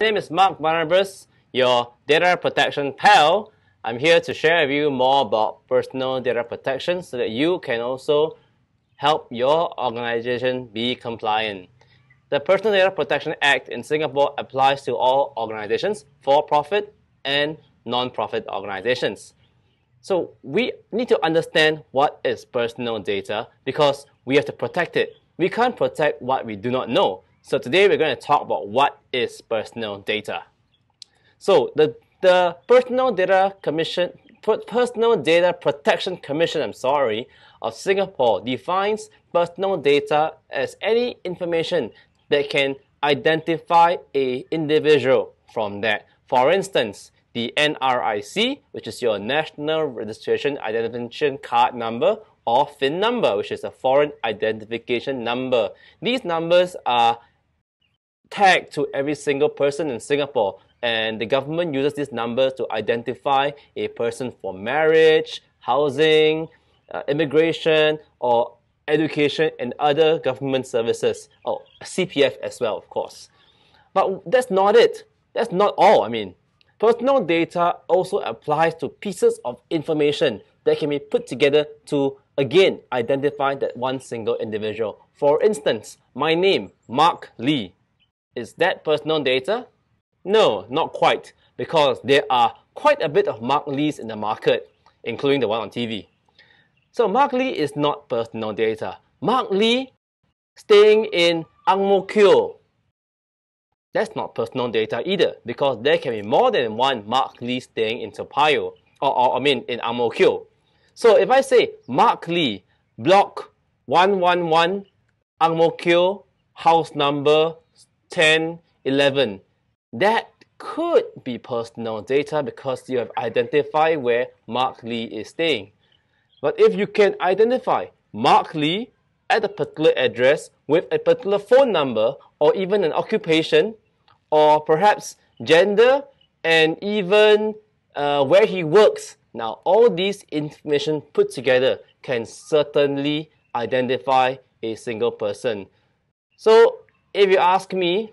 name is Mark Barnabas, your data protection pal. I'm here to share with you more about personal data protection so that you can also help your organization be compliant. The Personal Data Protection Act in Singapore applies to all organizations, for-profit and non-profit organizations. So we need to understand what is personal data because we have to protect it. We can't protect what we do not know. So today we're going to talk about what is personal data. So the, the Personal Data Commission, Personal Data Protection Commission, I'm sorry, of Singapore defines personal data as any information that can identify a individual from that. For instance, the NRIC, which is your National Registration Identification Card number, or FIN number, which is a foreign identification number. These numbers are tagged to every single person in Singapore. And the government uses these numbers to identify a person for marriage, housing, uh, immigration, or education and other government services. Oh, CPF as well, of course. But that's not it. That's not all. I mean, personal data also applies to pieces of information that can be put together to again identify that one single individual. For instance, my name, Mark Lee. Is that personal data? No, not quite, because there are quite a bit of Mark Lees in the market, including the one on TV. So Mark Lee is not personal data. Mark Lee staying in Ang Mo Kio. That's not personal data either, because there can be more than one Mark Lee staying in Topayo, or, or I mean in Ang Mo Kio. So if I say Mark Lee, block 111, Ang Mo Kio, house number 10, 11. That could be personal data because you have identified where Mark Lee is staying. But if you can identify Mark Lee at a particular address with a particular phone number or even an occupation or perhaps gender and even uh, where he works. Now, all these information put together can certainly identify a single person. So, if you ask me,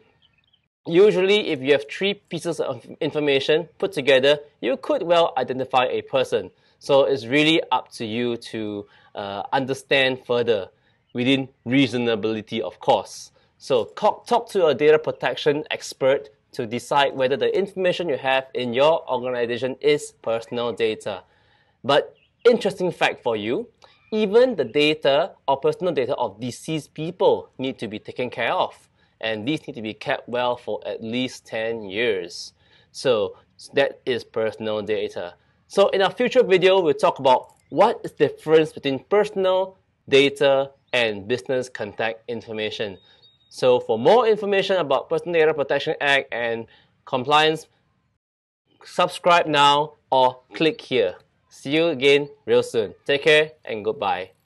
usually if you have three pieces of information put together, you could well identify a person. So it's really up to you to uh, understand further within reasonability, of course. So talk to a data protection expert to decide whether the information you have in your organization is personal data. But interesting fact for you, even the data or personal data of deceased people need to be taken care of. And these need to be kept well for at least 10 years. So that is personal data. So in our future video, we'll talk about what is the difference between personal data and business contact information. So for more information about Personal Data Protection Act and compliance, subscribe now or click here. See you again real soon. Take care and goodbye.